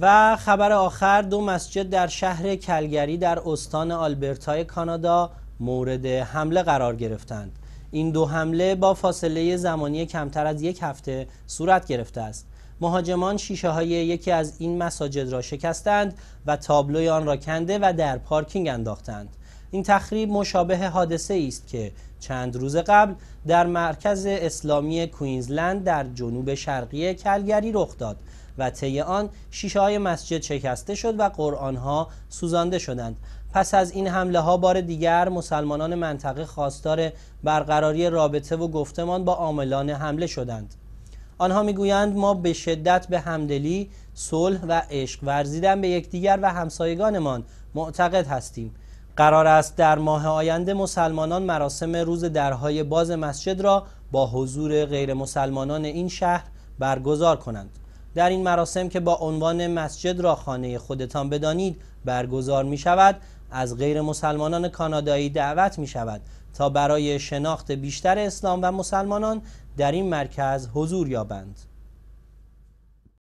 و خبر آخر دو مسجد در شهر کلگری در استان آلبرتای کانادا مورد حمله قرار گرفتند این دو حمله با فاصله زمانی کمتر از یک هفته صورت گرفته است مهاجمان شیشه های یکی از این مساجد را شکستند و تابلوی آن را کنده و در پارکینگ انداختند این تخریب مشابه حادثه است که چند روز قبل در مرکز اسلامی کوینزلند در جنوب شرقی کلگری رخ داد و طی آن شیشه های مسجد شکسته شد و قرآن ها سوزانده شدند پس از این حمله ها بار دیگر مسلمانان منطقه خواستار برقراری رابطه و گفتمان با عاملان حمله شدند آنها میگویند ما به شدت به همدلی، صلح و عشق ورزیدن به یکدیگر و همسایگانمان معتقد هستیم قرار است در ماه آینده مسلمانان مراسم روز درهای باز مسجد را با حضور غیر مسلمانان این شهر برگزار کنند در این مراسم که با عنوان مسجد را خانه خودتان بدانید برگزار می شود از غیر مسلمانان کانادایی دعوت می شود تا برای شناخت بیشتر اسلام و مسلمانان در این مرکز حضور یابند